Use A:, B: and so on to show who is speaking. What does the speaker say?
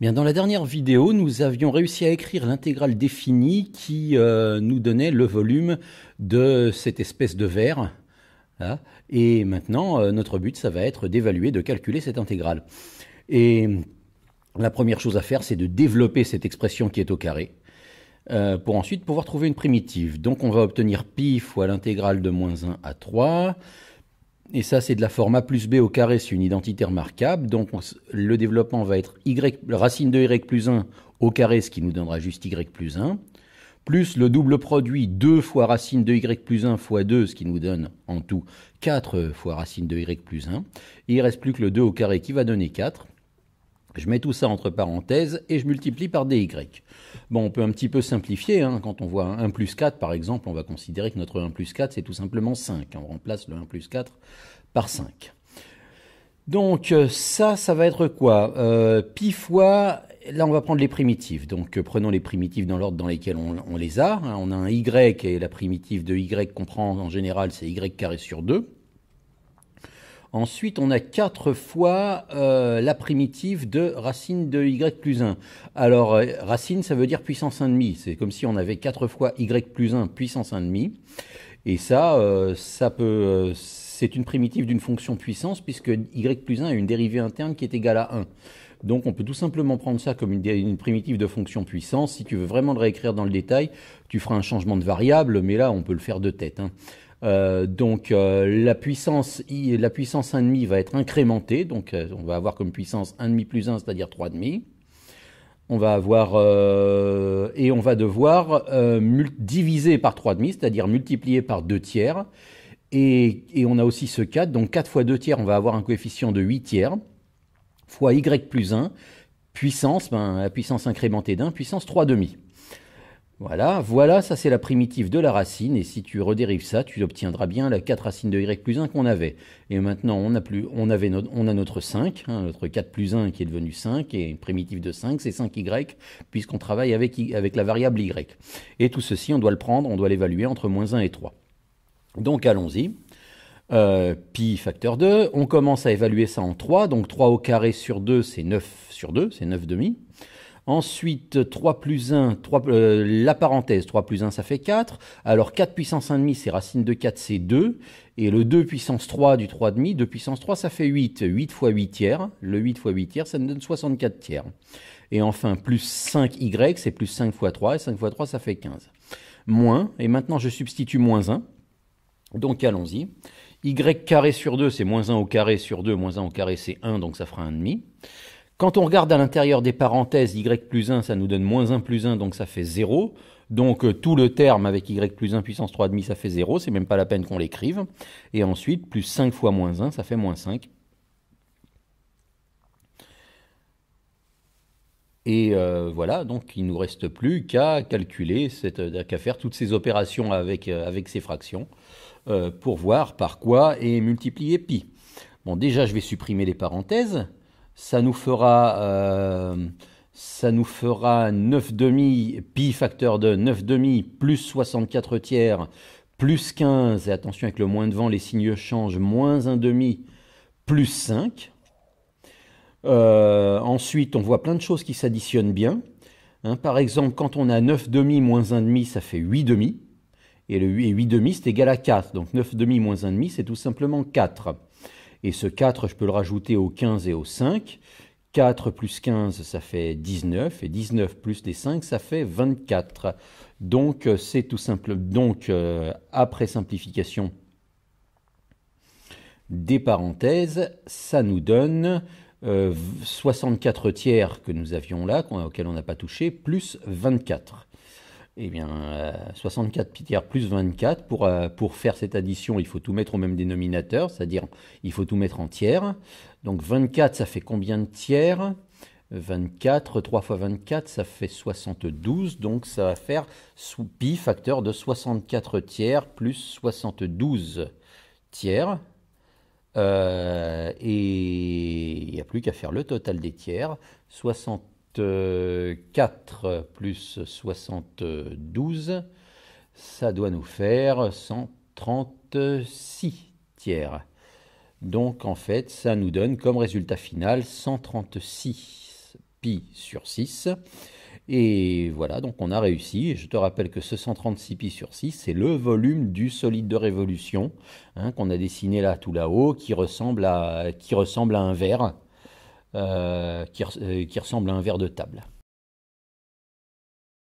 A: dans la dernière vidéo, nous avions réussi à écrire l'intégrale définie qui euh, nous donnait le volume de cette espèce de verre. Hein. Et maintenant, euh, notre but, ça va être d'évaluer, de calculer cette intégrale. Et la première chose à faire, c'est de développer cette expression qui est au carré, euh, pour ensuite pouvoir trouver une primitive. Donc on va obtenir pi fois l'intégrale de moins 1 à 3, et ça, c'est de la forme a plus b au carré, c'est une identité remarquable. Donc le développement va être y, racine de y plus 1 au carré, ce qui nous donnera juste y plus 1, plus le double produit 2 fois racine de y plus 1 fois 2, ce qui nous donne en tout 4 fois racine de y plus 1. Et il reste plus que le 2 au carré qui va donner 4. Je mets tout ça entre parenthèses et je multiplie par dy. Bon, on peut un petit peu simplifier. Hein. Quand on voit 1 plus 4, par exemple, on va considérer que notre 1 plus 4, c'est tout simplement 5. On remplace le 1 plus 4 par 5. Donc euh, ça, ça va être quoi euh, Pi fois, là on va prendre les primitives. Donc euh, prenons les primitives dans l'ordre dans lesquels on, les a. Hein. On a un y et la primitive de y qu'on prend en général, c'est y carré sur 2. Ensuite, on a 4 fois euh, la primitive de racine de y plus 1. Alors, euh, racine, ça veut dire puissance 1,5. C'est comme si on avait 4 fois y plus 1 puissance 1,5. Et ça, euh, ça peut, c'est une primitive d'une fonction puissance, puisque y plus 1 a une dérivée interne qui est égale à 1. Donc on peut tout simplement prendre ça comme une, primitive de fonction puissance. Si tu veux vraiment le réécrire dans le détail, tu feras un changement de variable, mais là on peut le faire de tête. Hein. Euh, donc euh, la puissance la puissance 1,5 va être incrémentée, donc euh, on va avoir comme puissance 1,5 plus 1, c'est-à-dire 3,5. On va avoir et on va devoir diviser par 3,5, c'est-à-dire multiplier par 2 tiers. Et, on a aussi ce 4, donc 4 fois 2 tiers, on va avoir un coefficient de 8 tiers, fois y plus 1, puissance, ben, la puissance incrémentée d'un, puissance 3,5. Voilà, voilà, ça c'est la primitive de la racine, et si tu redérives ça, tu obtiendras bien la 4 racine de y plus 1 qu'on avait. Et maintenant, on a, avait notre, on a notre 5, hein, notre 4 plus 1 qui est devenu 5, et une primitive de 5, c'est 5y, puisqu'on travaille avec, avec la variable y. Et tout ceci, on doit le prendre, on doit l'évaluer entre moins 1 et 3. Donc allons-y. Euh, pi facteur 2, on commence à évaluer ça en 3, donc 3 au carré sur 2, c'est 9 sur 2, c'est 9 demi. Ensuite, 3 plus 1, euh, la parenthèse, 3 plus 1, ça fait 4. Alors 4 puissance 1,5, c'est racine de 4, c'est 2. Et le 2 puissance 3 du 3,5, 2 puissance 3, ça fait 8. 8 fois 8 tiers. Le 8 fois 8 tiers, ça nous donne 64 tiers. Et enfin, plus 5y, c'est plus 5 fois 3. Et 5 fois 3, ça fait 15. Moins, et maintenant je substitue moins 1. Donc allons-y. y carré sur 2, c'est moins 1 au carré sur 2, moins 1 au carré, c'est 1, donc ça fera 1,5. Quand on regarde à l'intérieur des parenthèses, y plus 1, ça nous donne moins 1 plus 1, donc ça fait 0. Donc euh, tout le terme avec y plus 1 puissance 3,5, ça fait 0, c'est même pas la peine qu'on l'écrive. Et ensuite, plus 5 fois moins 1, ça fait moins 5. Et euh, voilà, donc il ne nous reste plus qu'à calculer, euh, qu'à faire toutes ces opérations avec, avec ces fractions pour voir par quoi et multiplier pi. Bon, déjà, je vais supprimer les parenthèses ça nous fera, euh, ça pi facteur de 9 demi, plus 64 tiers plus 15, et attention avec le moins devant, les signes changent, moins 1 demi, plus 5. Euh, ensuite, on voit plein de choses qui s'additionnent bien. Hein, par exemple, quand on a 9 demi moins 1,5, ça fait 8 demi. Et le demi, c'est égal à 4. Donc 9 demi moins 1,5, c'est tout simplement 4. Et ce 4, je peux le rajouter au 15 et au 5. 4 plus 15, ça fait 19, et 19 plus les 5, ça fait 24. Donc, euh, c'est tout simple. Donc, euh, après simplification des parenthèses, ça nous donne 64 euh, tiers que nous avions là, auxquels on n'a pas touché, plus 24 eh bien, 64 64 tiers plus 24, pour, euh, pour faire cette addition, il faut tout mettre au même dénominateur, c'est-à-dire il faut tout mettre en tiers. Donc 24, ça fait combien de tiers 24, 3 fois 24, ça fait 72, donc ça va faire sous pi facteur de 64 tiers plus 72 tiers. Euh, et il n'y a plus qu'à faire le total des tiers, 60 4 plus 72, ça doit nous faire 136 tiers. Donc en fait, ça nous donne comme résultat final 136 pi sur 6. Et voilà, donc on a réussi. Je te rappelle que ce 136 pi sur 6, c'est le volume du solide de révolution hein, qu'on a dessiné là tout là-haut, qui, ressemble à, qui ressemble à un verre. Euh, qui, euh, qui ressemble à un verre de table.